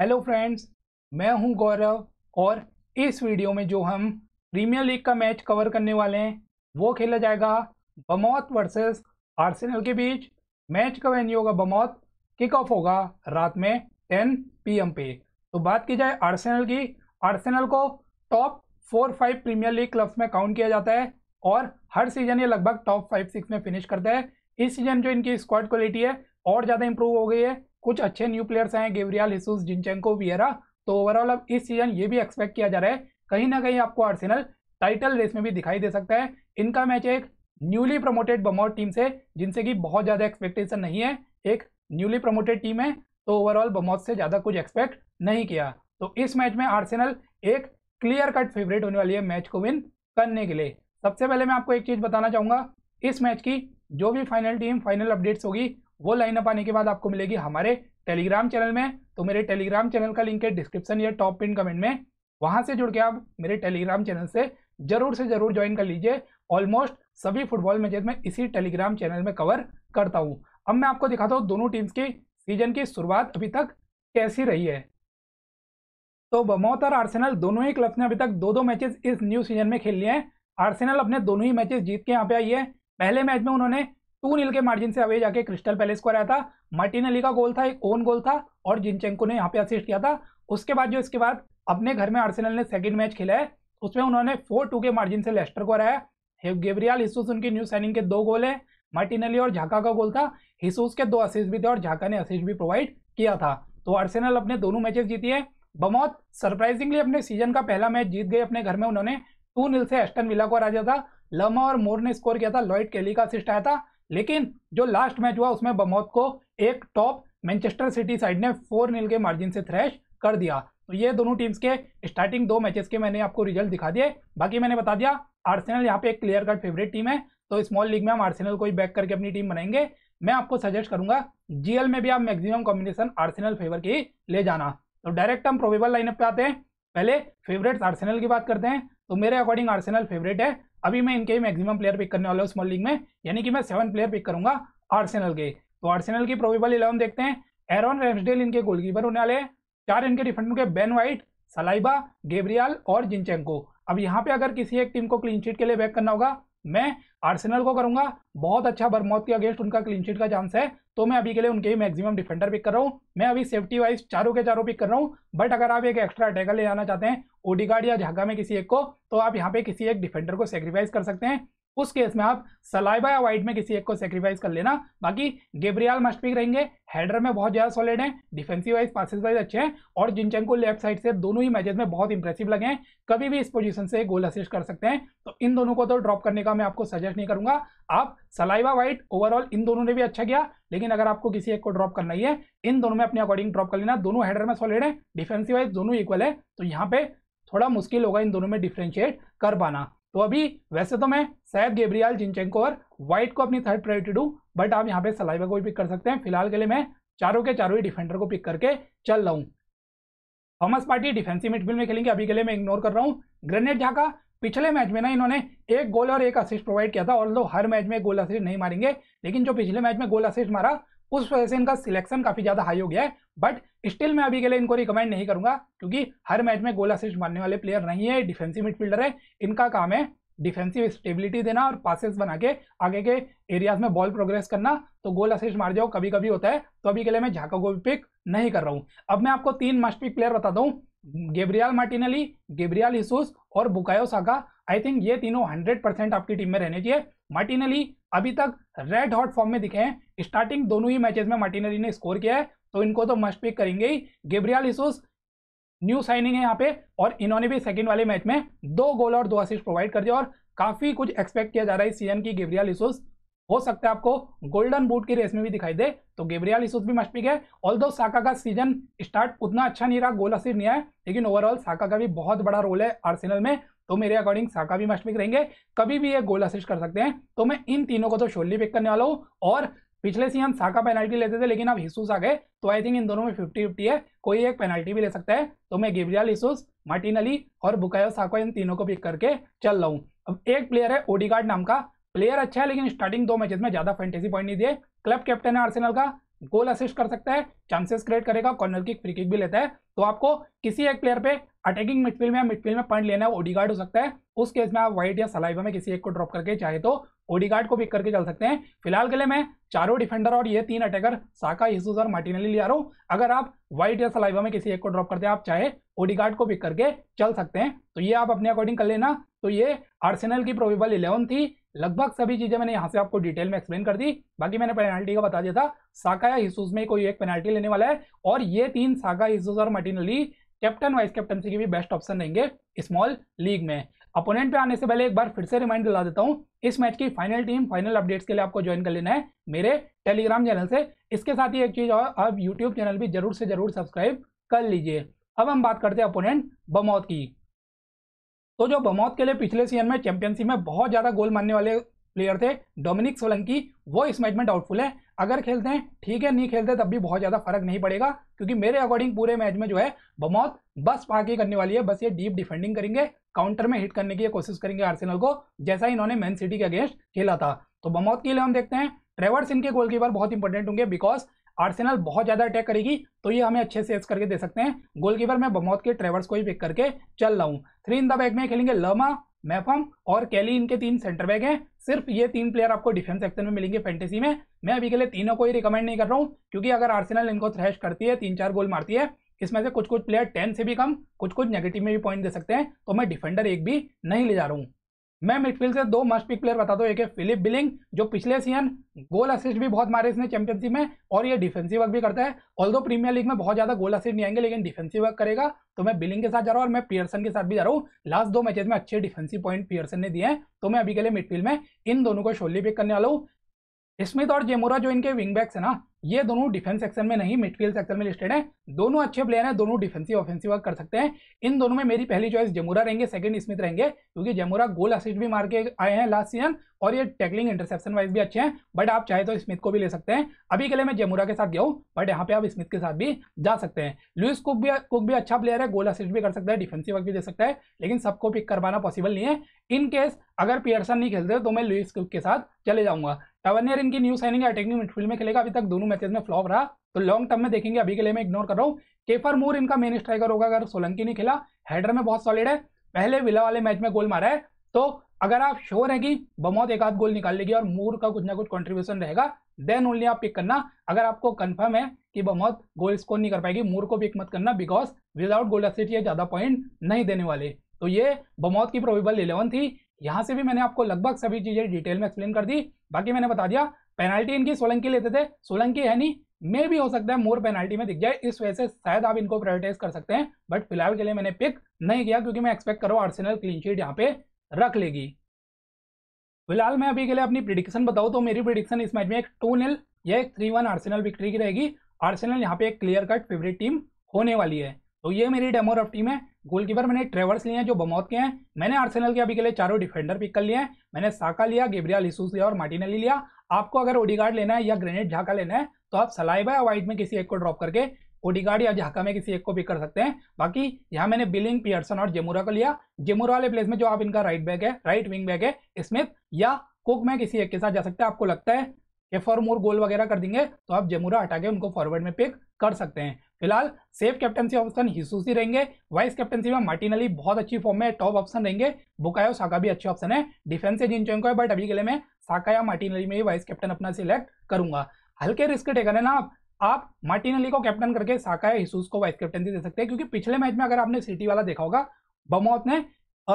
hello friends मैं हूं गौरव और इस वीडियो में जो हम प्रीमियर लीग का मैच कवर करने वाले हैं वो खेला जाएगा बमौत वर्सेस आर्सेनल के बीच मैच का वेन्यू होगा बमौत किक ऑफ होगा रात में टेन पीएम पे तो बात की जाए आर्सेनल की आर्सेनल को top four five premier league clubs में काउंट किया जाता है और हर सीजन ये लगभग टॉप फाइव सिक्स में फिनिश करता है इस सीजन जो इनकी स्क्वाड क्वालिटी है और ज़्यादा इंप्रूव हो गई है कुछ अच्छे न्यू प्लेयर्स हैं गेवरियाल हिसूस जिनचेंको वियरा तो ओवरऑल अब इस सीजन ये भी एक्सपेक्ट किया जा रहा है कहीं ना कहीं आपको आर्सेनल टाइटल रेस में भी दिखाई दे सकता है इनका मैच एक न्यूली प्रमोटेड बमौर टीम से जिनसे कि बहुत ज़्यादा एक्सपेक्टेशन नहीं है एक न्यूली प्रमोटेड टीम है तो ओवरऑल बमौत से ज़्यादा कुछ एक्सपेक्ट नहीं किया तो इस मैच में आर्सेनल एक क्लियर कट फेवरेट होने वाली है मैच को विन करने के लिए सबसे पहले मैं आपको एक चीज़ बताना चाहूँगा इस मैच की जो भी फाइनल टीम फाइनल अपडेट्स होगी वो लाइनअप आने के बाद आपको मिलेगी हमारे टेलीग्राम चैनल में तो मेरे टेलीग्राम चैनल का लिंक है डिस्क्रिप्शन या टॉप पिन कमेंट में वहां से जुड़ के आप मेरे टेलीग्राम चैनल से जरूर से जरूर ज्वाइन कर लीजिए ऑलमोस्ट सभी फुटबॉल मैचेज में इसी टेलीग्राम चैनल में कवर करता हूँ अब मैं आपको दिखाता हूँ दोनों टीम्स की सीजन की शुरुआत अभी तक कैसी रही है तो बमौत और आर्सेनल दोनों ही क्लब्स ने अभी तक दो दो मैचेस इस न्यू सीजन में खेल लिए हैं आर्सेनल अपने दोनों ही मैचेस जीत के यहाँ पे आई है पहले मैच में उन्होंने टू नील के मार्जिन से अवे जाके क्रिस्टल पैलेस को आया था अली का गोल था एक ओन गोल था और जिनचेंको ने यहाँ पे असिस्ट किया था उसके बाद जो इसके बाद अपने घर में आर्सेनल ने सेकंड मैच खेला है उसमें उन्होंने फोर टू के मार्जिन से लेस्टर को हराया गेब्रियल हिसूस उनकी न्यू साइनिंग के दो गोल है मार्टिनली और झाका का गोल था हिसूस के दो असिस्ट भी थे और झाका ने असिस्ट भी प्रोवाइड किया था तो आर्सेनल अपने दोनों मैचेस जीती है बमौत सरप्राइजिंगली अपने सीजन का पहला मैच जीत गए अपने घर में उन्होंने टू नील से एस्टन विला को हरा दिया था लमा और मोर ने स्कोर किया था लॉइड केली का असिस्ट आया था लेकिन जो लास्ट मैच हुआ उसमें बमौत को एक टॉप मैनचेस्टर सिटी साइड ने फोर नील के मार्जिन से थ्रैश कर दिया तो ये दोनों टीम्स के स्टार्टिंग दो मैचेस के मैंने आपको रिजल्ट दिखा दिए बाकी मैंने बता दिया आर्सेनल यहाँ पे एक क्लियर कट फेवरेट टीम है तो स्मॉल लीग में हम आर्सेनल को ही बैक करके अपनी टीम बनाएंगे मैं आपको सजेस्ट करूंगा जीएल में भी आप मैक्सिमम कॉम्बिनेशन आर्सेनल फेवर की ले जाना तो डायरेक्ट हम प्रोबेबल लाइनअप पे आते हैं पहले फेवरेट्स आर्सेनल की बात करते हैं तो मेरे अकॉर्डिंग आर्सेनल फेवरेट है अभी मैं इनके ही मैक्सिमम प्लेयर पिक करने वाला हूँ स्मॉल लीग में यानी कि मैं सेवन प्लेयर पिक करूंगा आर्सेनल के तो आर्सेनल की प्रोबेबल इलेवन देखते हैं एरॉन रेम्सडेल इनके गोलकीपर होने वाले हैं चार इनके डिफेंडर के बेन वाइट सलाइबा गेब्रियाल और जिनचेंको अब यहाँ पे अगर किसी एक टीम को क्लीन शीट के लिए बैक करना होगा मैं आर्सेनल को करूंगा बहुत अच्छा बरमौत के अगेंस्ट उनका क्लीनशीट का चांस है तो मैं अभी के लिए उनके ही मैक्सिमम डिफेंडर पिक कर रहा हूँ मैं अभी सेफ्टी वाइज चारों के चारों पिक कर रहा हूँ बट अगर आप एक एक्स्ट्रा अटैकर ले जाना चाहते हैं ओडीगार्ड या झाका में किसी एक को तो आप यहाँ पे किसी एक डिफेंडर को सेक्रीफाइस कर सकते हैं उस केस में आप सलाइबा या वाइट में किसी एक को सेक्रीफाइस कर लेना बाकी गेब्रियाल मस्टपिक रहेंगे हेडर में बहुत ज्यादा सॉलिड है डिफेंसिव वाइज पासिस वाइज अच्छे हैं और जिनचंग लेफ्ट साइड से दोनों ही मैचेस में बहुत इंप्रेसिव लगे हैं कभी भी इस पोजीशन से गोल असिस्ट कर सकते हैं तो इन दोनों को तो ड्रॉप करने का मैं आपको सजेस्ट नहीं करूंगा आप सलाइबा वाइट ओवरऑल इन दोनों ने भी अच्छा किया लेकिन अगर आपको किसी एक को ड्रॉप करना ही है इन दोनों में अपने अकॉर्डिंग ड्रॉप कर लेना दोनों हेडर में सॉलिड है डिफेंसिव वाइज दोनों इक्वल है तो यहाँ पे थोड़ा मुश्किल होगा इन दोनों में डिफ्रेंशिएट कर पाना तो अभी वैसे तो मैं सैद गेब्रियाल जिनचेंको और व्हाइट को अपनी थर्ड प्रायोरिटी दूँ बट आप यहाँ पे सलाइवा को भी पिक कर सकते हैं फिलहाल के लिए मैं चारों के चारों ही डिफेंडर को पिक करके चल रहा हूँ थॉमस पार्टी डिफेंसिव मिडफील्ड में खेलेंगे अभी के लिए मैं इग्नोर कर रहा हूँ ग्रेनेड झाका पिछले मैच में ना इन्होंने एक गोल और एक असिस्ट प्रोवाइड किया था और लोग हर मैच में गोल असिस्ट नहीं मारेंगे लेकिन जो पिछले मैच में गोल असिस्ट मारा उस वजह से इनका सिलेक्शन काफी ज्यादा हाई हो गया है बट स्टिल मैं अभी के लिए इनको रिकमेंड नहीं करूंगा क्योंकि हर मैच में गोल असिस्ट मारने वाले प्लेयर नहीं है डिफेंसिव मिडफील्डर है इनका काम है डिफेंसिव स्टेबिलिटी देना और पासिस बना के आगे के एरियाज में बॉल प्रोग्रेस करना तो गोल असिस्ट मार जाओ कभी कभी होता है तो अभी के लिए मैं झाका को भी पिक नहीं कर रहा हूँ अब मैं आपको तीन मस्ट पिक प्लेयर बताता हूँ गेब्रियाल मार्टिनली गेब्रियाल हिसूस और बुकायो साका आई थिंक ये तीनों 100 आपकी टीम में रहने चाहिए मार्टिनली अभी तक रेड हॉट फॉर्म में दिखे हैं स्टार्टिंग दोनों ही मैचेस में मार्टिनरी ने स्कोर किया है तो इनको तो मस्ट पिक करेंगे ही गेब्रियाल इसोस न्यू साइनिंग है यहाँ पे और इन्होंने भी सेकंड वाले मैच में दो गोल और दो असिस्ट प्रोवाइड कर दिया और काफी कुछ एक्सपेक्ट किया जा रहा है इस सीजन की गेब्रियाल इसोस हो सकता है आपको गोल्डन बूट की रेस में भी दिखाई दे तो गेब्रियाल इसोस भी मस्ट पिक है ऑल दो साका का सीजन स्टार्ट उतना अच्छा नहीं रहा गोल असिस्ट नहीं आया लेकिन ओवरऑल साका का भी बहुत बड़ा रोल है आर्सेनल में तो मेरे अकॉर्डिंग साका भी मस्ट पिक रहेंगे कभी भी ये गोल असिस्ट कर सकते हैं तो मैं इन तीनों को तो शोरली पिक करने वाला हूँ और पिछले सी हम साका पेनल्टी लेते थे लेकिन अब हिसूस आ गए तो आई थिंक इन दोनों में फिफ्टी फिफ्टी है कोई एक पेनल्टी भी ले सकता है तो मैं गिब्रियल हिसूस मार्टिन अली और बुकायो साको इन तीनों को पिक करके चल रहा हूँ अब एक प्लेयर है ओडीगार्ड नाम का प्लेयर अच्छा है लेकिन स्टार्टिंग दो मैचेस में ज्यादा फेंटेसी पॉइंट नहीं दिए क्लब कैप्टन है आर्सेनल का गोल असिस्ट कर सकता है चांसेस क्रिएट करेगा कॉर्नर किक फ्री किक भी लेता है तो आपको किसी एक प्लेयर पे अटैकिंग मिडफील्ड में मिडफील्ड में पॉइंट लेना है ओडीगार्ड हो सकता है उस केस में आप वाइट या सलाइबा में किसी एक को ड्रॉप करके चाहे तो ओडीगार्ड को पिक करके चल सकते हैं फिलहाल के लिए मैं चारों डिफेंडर और ये तीन अटैकर साका हिसूस और मार्टिनली ले आ रहा हूँ अगर आप व्हाइट या सलाइबा में किसी एक को ड्रॉप करते हैं आप चाहे ओडीगार्ड को पिक करके चल सकते हैं तो ये आप अपने अकॉर्डिंग कर लेना तो ये आर्सेनल की प्रोबेबल इलेवन थी लगभग सभी चीजें मैंने यहाँ से आपको डिटेल में एक्सप्लेन कर दी बाकी मैंने पेनाल्टी का बता दिया था साकाया या में कोई एक पेनाल्टी लेने वाला है और ये तीन साका हिसूज और मटीनली कैप्टन वाइस कैप्टनसी के भी बेस्ट ऑप्शन रहेंगे स्मॉल लीग में अपोनेंट पे आने से पहले एक बार फिर से रिमाइंड दिला देता हूँ इस मैच की फाइनल टीम फाइनल अपडेट्स के लिए आपको ज्वाइन कर लेना है मेरे टेलीग्राम चैनल से इसके साथ ही एक चीज और अब यूट्यूब चैनल भी जरूर से जरूर सब्सक्राइब कर लीजिए अब हम बात करते हैं अपोनेंट बमौत की तो जो बमौत के लिए पिछले सीजन में चैंपियनशिप में बहुत ज़्यादा गोल मारने वाले प्लेयर थे डोमिनिक सोलंकी वो इस मैच में डाउटफुल है अगर खेलते हैं ठीक है नहीं खेलते तब भी बहुत ज़्यादा फर्क नहीं पड़ेगा क्योंकि मेरे अकॉर्डिंग पूरे मैच में जो है बमौत बस पाके करने वाली है बस ये डीप डिफेंडिंग करेंगे काउंटर में हिट करने की कोशिश करेंगे आर्सेनल को जैसा इन्होंने मैन सिटी के अगेंस्ट खेला था तो बमौत के लिए हम देखते हैं ट्रेवर्स इनके गोलकीपर बहुत इंपॉर्टेंट होंगे बिकॉज आर्सेनल बहुत ज़्यादा अटैक करेगी तो ये हमें अच्छे से एस करके दे सकते हैं गोलकीपर मैं बमौत के ट्रेवर्स को ही पिक करके चल रहा हूँ थ्री इन द बैक में खेलेंगे लमा मैफम और कैली इनके तीन सेंटर बैक हैं सिर्फ ये तीन प्लेयर आपको डिफेंस सेक्शन में मिलेंगे फैंटेसी में मैं अभी के लिए तीनों को ही रिकमेंड नहीं कर रहा हूँ क्योंकि अगर आर्सेनल इनको थ्रैश करती है तीन चार गोल मारती है इसमें से कुछ कुछ प्लेयर टेन से भी कम कुछ कुछ नेगेटिव में भी पॉइंट दे सकते हैं तो मैं डिफेंडर एक भी नहीं ले जा रहा हूँ मैं मिडफील्ड से दो मस्ट पिक प्लेयर बता दो एक है फिलिप बिलिंग जो पिछले सीजन गोल असिस्ट भी बहुत मारे इसने चैंपियनशिप में और ये डिफेंसिव वर्क भी करता है ऑल दो प्रीमियर लीग में बहुत ज्यादा गोल असिस्ट नहीं आएंगे लेकिन डिफेंसिव वर्क करेगा तो मैं बिलिंग के साथ जा रहा हूँ और मैं पियर्सन के साथ भी जा रहा हूँ लास्ट दो मैचेज में अच्छे डिफेंसिव पॉइंट पियर्सन ने दिए हैं तो मैं अभी के लिए मिडफील्ड में इन दोनों को शोली पिक करने वाला हूँ स्मिथ और जेमोरा जो इनके विंग बैक्स है ना ये दोनों डिफेंस सेक्शन में नहीं मिडफील्ड सेक्शन में लिस्टेड हैं दोनों अच्छे प्लेयर हैं दोनों डिफेंसिव ऑफेंसिव वर्क कर सकते हैं इन दोनों में मेरी पहली चॉइस जेमोरा रहेंगे सेकंड स्मिथ रहेंगे क्योंकि जेमोरा गोल असिस्ट भी मार के आए हैं लास्ट सीजन और ये टैकलिंग इंटरसेप्शन वाइज भी अच्छे हैं बट आप चाहे तो स्मिथ को भी ले सकते हैं अभी के लिए मैं जेमोरा के साथ गया हूँ बट यहाँ पे आप स्मिथ के साथ भी जा सकते हैं लुइस कुक भी कुक भी अच्छा प्लेयर है गोल असिस्ट भी कर सकता है डिफेंसिव वर्क भी दे सकता है लेकिन सबको पिक करवाना पॉसिबल नहीं है इनकेस अगर पियर्सन नहीं खेलते तो मैं लुइस कुक के साथ चले जाऊंगा टवनियर इनकी न्यू साइनिंग अटैकिंग मिडफील्ड में खेलेगा अभी तक दोनों मैचेज में फ्लॉप रहा तो लॉन्ग टर्म में देखेंगे अभी के लिए मैं इग्नोर कर रहा हूँ केफर मूर इनका मेन स्ट्राइकर होगा अगर सोलंकी नहीं खेला हैडर में बहुत सॉलिड है पहले विला वाले मैच में गोल मारा है तो अगर आप श्योर है कि बमौत एक आध गोल निकाल लेगी और मूर का कुछ ना कुछ कॉन्ट्रीब्यूशन रहेगा देन ओनली आप पिक करना अगर आपको कंफर्म है कि बमौत गोल स्कोर नहीं कर पाएगी मूर को पिक मत करना बिकॉज विदाउट गोल असिट ये ज़्यादा पॉइंट नहीं देने वाले तो ये बमौत की प्रोबेबल इलेवन थी यहाँ से भी मैंने आपको लगभग सभी चीज़ें डिटेल में एक्सप्लेन कर दी बाकी मैंने बता दिया पेनाल्टी इनकी सोलंकी लेते थे सोलंकी है नहीं मे भी हो सकता है मोर पेनाल्टी में दिख जाए इस वजह से शायद आप इनको प्रायोरिटाइज कर सकते हैं बट फिलहाल के लिए मैंने पिक नहीं किया क्योंकि मैं एक्सपेक्ट कर रहा हूँ आर्सेनल क्लीन शीट यहाँ पे रख लेगी फिलहाल मैं अभी के लिए अपनी प्रिडिक्शन बताऊँ तो मेरी प्रिडिक्शन इस मैच में एक टू नील या एक थ्री वन आर्सेनल विक्ट्री की रहेगी आर्सेनल यहाँ पे एक क्लियर कट फेवरेट टीम होने वाली है तो ये मेरी डेमो रफ टीम है गोलकीपर मैंने ट्रेवर्स लिए हैं जो बमौत के हैं मैंने आर्सेनल के अभी के लिए चारों डिफेंडर पिक कर लिए हैं मैंने साका लिया गेब्रियल हिसूस लिया और मार्टिनली लिया आपको अगर ओडीगार्ड लेना है या ग्रेनेड झाका लेना है तो आप सलाइबा या वाइट में किसी एक को ड्रॉप करके ओडीगार्ड या झाका में किसी एक को पिक कर सकते हैं बाकी यहाँ मैंने बिलिंग पियर्सन और जेमुरा को लिया जेमुरा वाले प्लेस में जो आप इनका राइट बैक है राइट विंग बैक है स्मिथ या कुक में किसी एक के साथ जा सकते हैं आपको लगता है एफ और मोर गोल वगैरह कर देंगे तो आप जेमुरा हटा के उनको फॉरवर्ड में पिक कर सकते हैं फिलहाल सेफ कैप्टनसी ऑप्शन हिसूसी रहेंगे वाइस कैप्टनसी में मार्टिन अली बहुत अच्छी फॉर्म में टॉप ऑप्शन रहेंगे बुकायो साका भी अच्छे ऑप्शन है डिफेंस से चौंक है बट अभी के लिए मैं साका या मार्टिन अली में ही वाइस कैप्टन अपना सिलेक्ट करूंगा हल्के रिस्क टेकर है ना आप आप मार्टिन अली को कैप्टन करके साका या हिसूस को वाइस कैप्टनसी दे सकते हैं क्योंकि पिछले मैच में अगर आपने सिटी वाला देखा होगा बमौत ने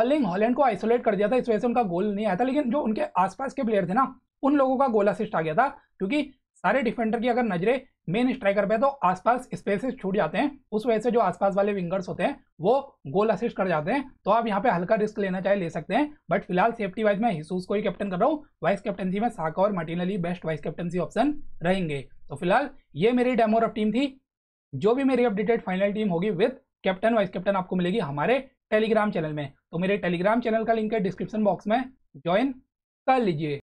अर्लिंग हॉलैंड को आइसोलेट कर दिया था इस वजह से उनका गोल नहीं आया था लेकिन जो उनके आसपास के प्लेयर थे ना उन लोगों का गोल असिस्ट आ गया था क्योंकि सारे डिफेंडर की अगर नजरें मेन स्ट्राइकर पे तो आसपास स्पेसेस छूट जाते हैं उस वजह से जो आसपास वाले विंगर्स होते हैं वो गोल असिस्ट कर जाते हैं तो आप यहाँ पे हल्का रिस्क लेना चाहे ले सकते हैं बट फिलहाल सेफ्टी वाइज मैं हिसूस को ही कैप्टन कर रहा हूँ वाइस कैप्टनसी में साका और Martinelli best vice captaincy option रहेंगे तो फिलहाल ये मेरी डेमोर ऑफ टीम थी जो भी मेरी अपडेटेड फाइनल टीम होगी विथ कैप्टन वाइस कैप्टन आपको मिलेगी हमारे टेलीग्राम चैनल में तो मेरे टेलीग्राम चैनल का लिंक है डिस्क्रिप्शन बॉक्स में ज्वाइन कर लीजिए